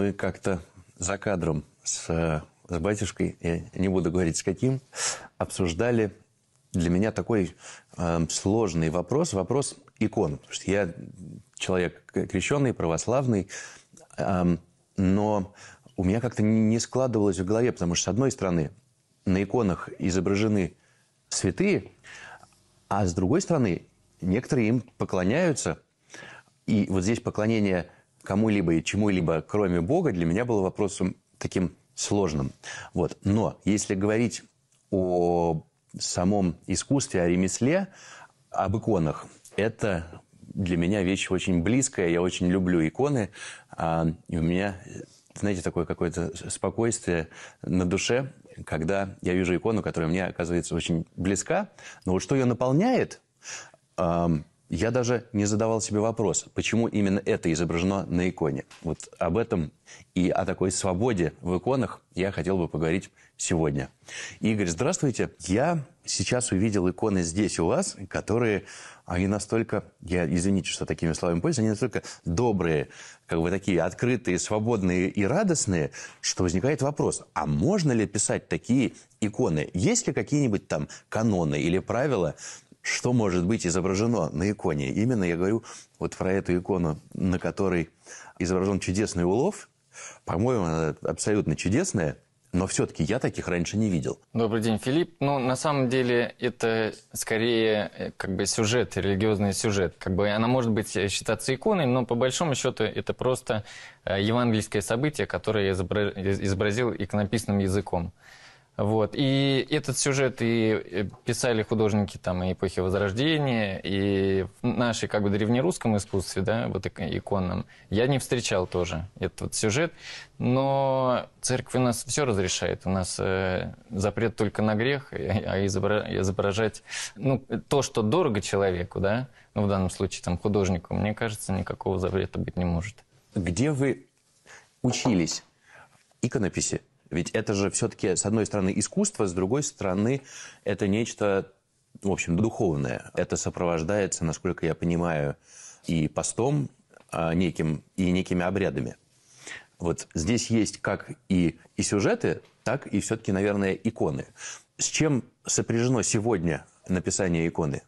мы как-то за кадром с, э, с батюшкой, я не буду говорить с каким, обсуждали для меня такой э, сложный вопрос, вопрос икон. Потому что я человек крещенный, православный, э, но у меня как-то не складывалось в голове, потому что, с одной стороны, на иконах изображены святые, а с другой стороны, некоторые им поклоняются. И вот здесь поклонение – кому-либо и чему-либо, кроме Бога, для меня было вопросом таким сложным. Вот. Но если говорить о самом искусстве, о ремесле, об иконах, это для меня вещь очень близкая. Я очень люблю иконы. А, и у меня, знаете, такое какое-то спокойствие на душе, когда я вижу икону, которая мне оказывается очень близка. Но вот что ее наполняет, я даже не задавал себе вопрос, почему именно это изображено на иконе. Вот об этом и о такой свободе в иконах я хотел бы поговорить сегодня. Игорь, здравствуйте. Я сейчас увидел иконы здесь у вас, которые, они настолько, я извините, что такими словами пользуюсь, они настолько добрые, как бы такие открытые, свободные и радостные, что возникает вопрос, а можно ли писать такие иконы? Есть ли какие-нибудь там каноны или правила, что может быть изображено на иконе. Именно я говорю вот про эту икону, на которой изображен чудесный улов. По-моему, она абсолютно чудесная, но все-таки я таких раньше не видел. Добрый день, Филипп. Ну, на самом деле, это скорее э, как бы сюжет, религиозный сюжет. Как бы она может быть э, считаться иконой, но по большому счету это просто э, евангельское событие, которое я изобразил иконописным языком. Вот. И этот сюжет и э, писали художники там и эпохи Возрождения, и в нашей как бы древнерусском искусстве, да, вот иконном, я не встречал тоже этот вот сюжет. Но церковь у нас все разрешает. У нас э, запрет только на грех, а изображать ну, то, что дорого человеку, да, ну, в данном случае там художнику, мне кажется, никакого запрета быть не может. Где вы учились иконописи? Ведь это же все-таки, с одной стороны, искусство, с другой стороны, это нечто, в общем, духовное. Это сопровождается, насколько я понимаю, и постом а, неким, и некими обрядами. Вот здесь есть как и, и сюжеты, так и все-таки, наверное, иконы. С чем сопряжено сегодня написание иконы?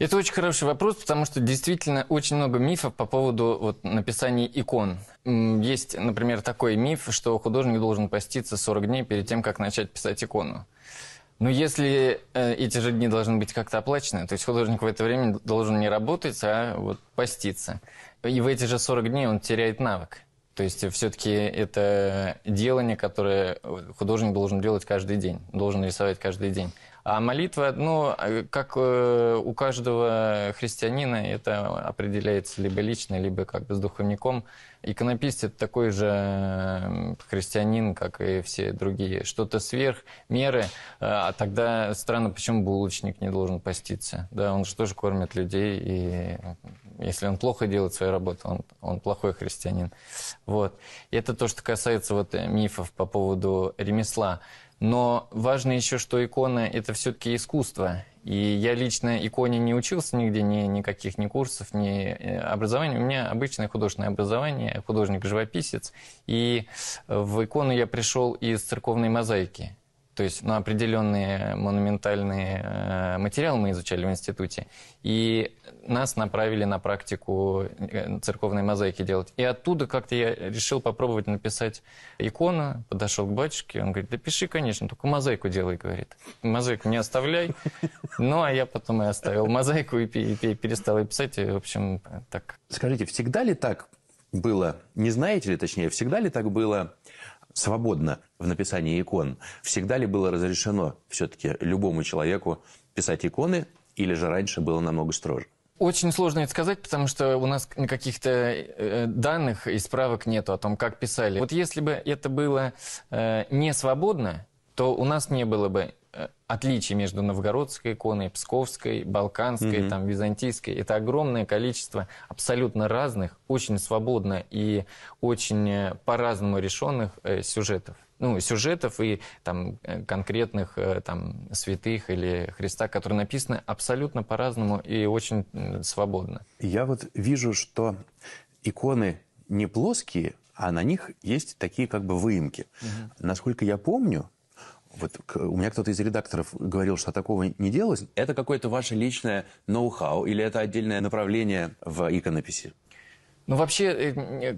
Это очень хороший вопрос, потому что действительно очень много мифов по поводу вот, написания икон. Есть, например, такой миф, что художник должен поститься 40 дней перед тем, как начать писать икону. Но если э, эти же дни должны быть как-то оплачены, то есть художник в это время должен не работать, а вот поститься. И в эти же 40 дней он теряет навык. То есть все-таки это делание, которое э, художник должен делать каждый день, должен рисовать каждый день. А молитва, ну, э, как э, у каждого христианина, это определяется либо лично, либо как бы с духовником. Иконописец такой же христианин, как и все другие. Что-то сверх меры, э, а тогда странно, почему булочник не должен поститься. Да, он же тоже кормит людей, и если он плохо делает свою работу, он, он плохой христианин. Вот. И это то, что касается вот мифов по поводу ремесла. Но важно еще, что икона – это все-таки искусство. И я лично иконе не учился нигде, ни, никаких ни курсов, ни э, образования. У меня обычное художественное образование, художник-живописец. И в икону я пришел из церковной мозаики. То есть на определенные монументальные э, материалы мы изучали в институте, и нас направили на практику э, церковной мозаики делать. И оттуда как-то я решил попробовать написать икону, подошел к батюшке, он говорит, да пиши, конечно, только мозаику делай, говорит. Мозаику не оставляй. Ну, а я потом и оставил мозаику и перестал ее писать, и, в общем, так. Скажите, всегда ли так было, не знаете ли, точнее, всегда ли так было свободно в написании икон. Всегда ли было разрешено все-таки любому человеку писать иконы, или же раньше было намного строже? Очень сложно это сказать, потому что у нас каких-то э, данных и справок нету о том, как писали. Вот если бы это было э, не свободно, то у нас не было бы Э, отличий между новгородской иконой, псковской, балканской, угу. там, византийской. Это огромное количество абсолютно разных, очень свободно и очень э, по-разному решенных э, сюжетов. Ну, сюжетов и там, конкретных там, святых или Христа, которые написаны абсолютно по-разному и очень свободно. Я вот вижу, что иконы не плоские, а на них есть такие как бы выемки. Угу. Насколько я помню, вот у меня кто-то из редакторов говорил, что такого не делалось. Это какое-то ваше личное ноу-хау или это отдельное направление в иконописи? Ну, вообще, э,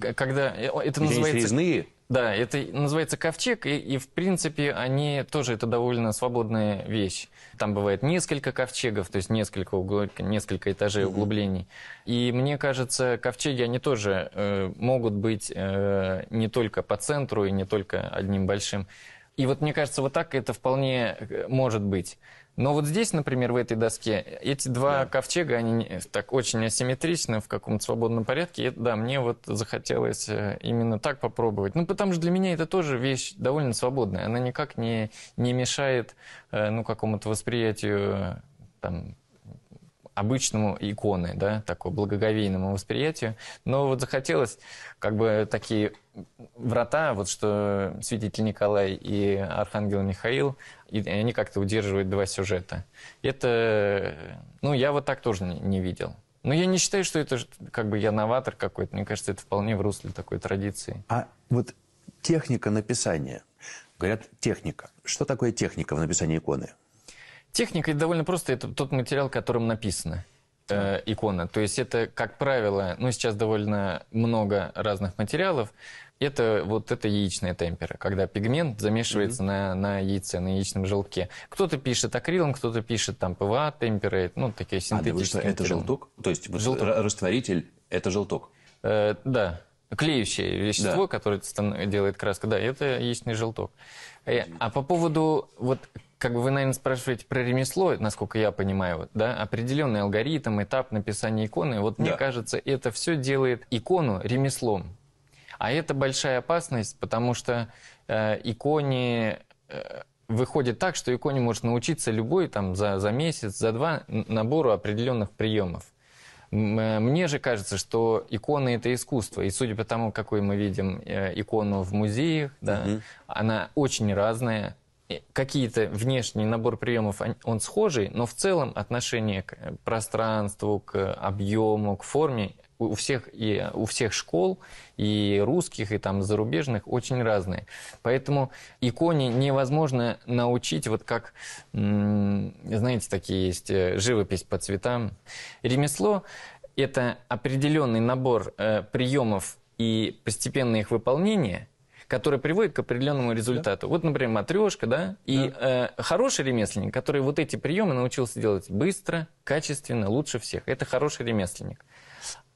э, когда... Э, это называется... Резные? Да, это называется ковчег, и, и в принципе они тоже это довольно свободная вещь. Там бывает несколько ковчегов, то есть несколько, угл... несколько этажей mm-hmm. углублений. И мне кажется, ковчеги, они тоже э, могут быть э, не только по центру и не только одним большим. И вот мне кажется, вот так это вполне э, может быть. Но вот здесь, например, в этой доске, эти два да. ковчега, они так очень асимметричны в каком-то свободном порядке. И, да, мне вот захотелось э, именно так попробовать. Ну, потому что для меня это тоже вещь довольно свободная. Она никак не, не мешает, э, ну, какому-то восприятию там, обычному иконы, да, такому благоговейному восприятию. Но вот захотелось как бы такие врата, вот что святитель Николай и архангел Михаил, и они как-то удерживают два сюжета. Это, ну, я вот так тоже не, не видел. Но я не считаю, что это как бы я новатор какой-то. Мне кажется, это вполне в русле такой традиции. А вот техника написания. Говорят, техника. Что такое техника в написании иконы? Техника это довольно просто. Это тот материал, которым написано э, икона. То есть это, как правило, ну сейчас довольно много разных материалов. Это вот это яичная темпера, когда пигмент замешивается mm-hmm. на, на яйце, на яичном желтке. Кто-то пишет акрилом, кто-то пишет там ПВА, темпера, ну такие а, синтетические. А, да, это желток? То есть желток. растворитель – это желток? Э, да, клеющее вещество, да. которое делает краска, да, это яичный желток. Э, а по поводу вот как бы вы, наверное, спрашиваете про ремесло, насколько я понимаю, да, определенный алгоритм, этап написания иконы. Вот да. мне кажется, это все делает икону ремеслом. А это большая опасность, потому что э, иконе э, выходит так, что иконе может научиться любой там за, за месяц, за два набору определенных приемов. Э, мне же кажется, что иконы это искусство, и судя по тому, какой мы видим э, икону в музеях, да, угу. она очень разная Э, какие-то внешний набор приемов, он схожий, но в целом отношение к э, пространству, к объему, к форме у всех, и, у всех школ, и русских, и там зарубежных, очень разные. Поэтому иконе невозможно научить, вот как, знаете, такие есть э, живопись по цветам. Ремесло – это определенный набор приемов и постепенное их выполнение – который приводит к определенному результату. Да. Вот, например, матрешка, да, и да. Э, хороший ремесленник, который вот эти приемы научился делать быстро, качественно, лучше всех, это хороший ремесленник.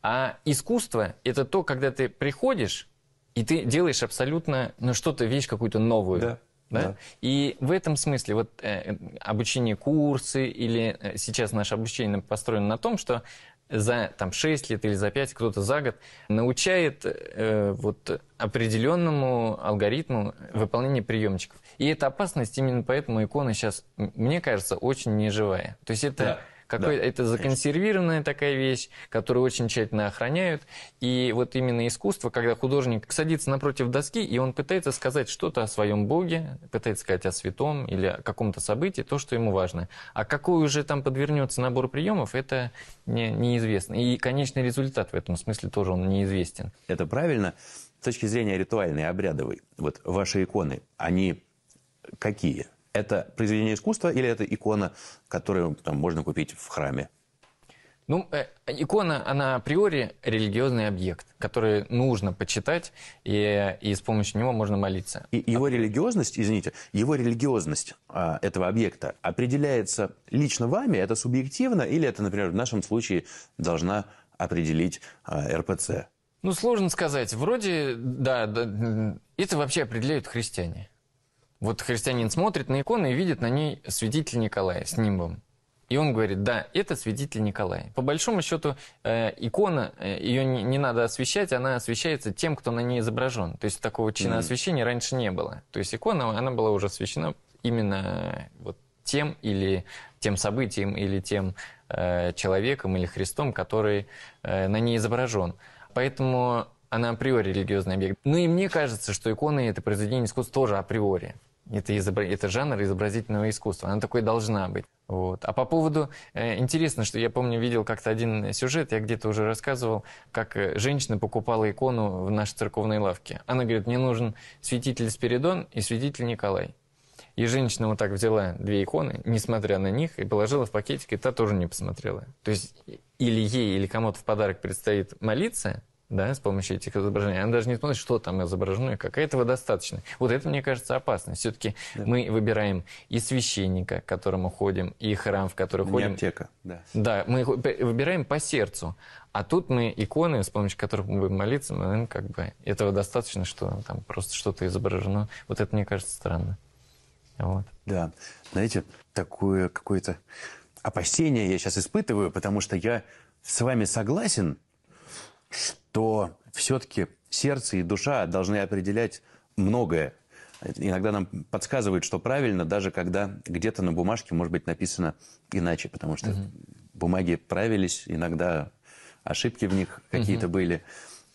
А искусство – это то, когда ты приходишь, и ты делаешь абсолютно, ну, что-то, вещь какую-то новую. Да. Да? Да. И в этом смысле вот э, обучение курсы или э, сейчас наше обучение построено на том, что за там, 6 лет или за 5, кто-то за год, научает э, вот, определенному алгоритму выполнения приемчиков. И эта опасность именно поэтому икона сейчас, мне кажется, очень неживая. То есть это да. Какой, да, это законсервированная конечно. такая вещь, которую очень тщательно охраняют. И вот именно искусство, когда художник садится напротив доски, и он пытается сказать что-то о своем боге, пытается сказать о святом или о каком-то событии, то, что ему важно. А какой уже там подвернется набор приемов, это не, неизвестно. И конечный результат в этом смысле тоже он неизвестен. Это правильно. С точки зрения ритуальной, обрядовой, вот ваши иконы, они какие? это произведение искусства или это икона, которую там, можно купить в храме? Ну, э, икона, она априори религиозный объект, который нужно почитать, и, и с помощью него можно молиться. И его религиозность, извините, его религиозность а, этого объекта определяется лично вами, это субъективно, или это, например, в нашем случае должна определить а, РПЦ? Ну, сложно сказать. Вроде, да, да это вообще определяют христиане. Вот христианин смотрит на икону и видит на ней святитель Николая с нимбом. И он говорит, да, это святитель Николай. По большому счету, э, икона, э, ее не, не надо освещать, она освещается тем, кто на ней изображен. То есть такого чина mm-hmm. освещения раньше не было. То есть икона, она была уже освещена именно э, вот тем или тем событием, или тем э, человеком, или Христом, который э, на ней изображен. Поэтому она априори религиозный объект. Ну и мне кажется, что иконы – это произведение искусства тоже априори. Это, изобр... это жанр изобразительного искусства. Она такой должна быть. Вот. А по поводу... Э, интересно, что я помню, видел как-то один сюжет, я где-то уже рассказывал, как э, женщина покупала икону в нашей церковной лавке. Она говорит, мне нужен святитель Спиридон и святитель Николай. И женщина вот так взяла две иконы, несмотря на них, и положила в пакетик, и та тоже не посмотрела. То есть или ей, или кому-то в подарок предстоит молиться, да, с помощью этих изображений. Она даже не смотрит, что там изображено, и как этого достаточно. Вот это, мне кажется, опасно. Все-таки да. мы выбираем и священника, к которому ходим, и храм, в который не ходим. аптека, да. Да, мы выбираем по сердцу. А тут мы иконы, с помощью которых мы будем молиться, мы, наверное, ну, как бы этого достаточно, что там просто что-то изображено. Вот это, мне кажется, странно. Вот. Да, знаете, такое какое-то опасение я сейчас испытываю, потому что я с вами согласен, то все-таки сердце и душа должны определять многое. Иногда нам подсказывают, что правильно, даже когда где-то на бумажке может быть написано иначе, потому что угу. бумаги правились, иногда ошибки в них какие-то угу. были.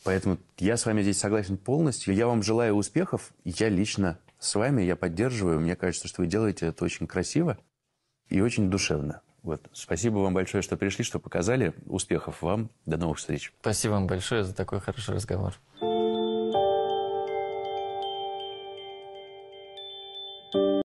Поэтому я с вами здесь согласен полностью. Я вам желаю успехов. Я лично с вами, я поддерживаю. Мне кажется, что вы делаете это очень красиво и очень душевно. Вот. Спасибо вам большое, что пришли, что показали. Успехов вам. До новых встреч. Спасибо вам большое за такой хороший разговор.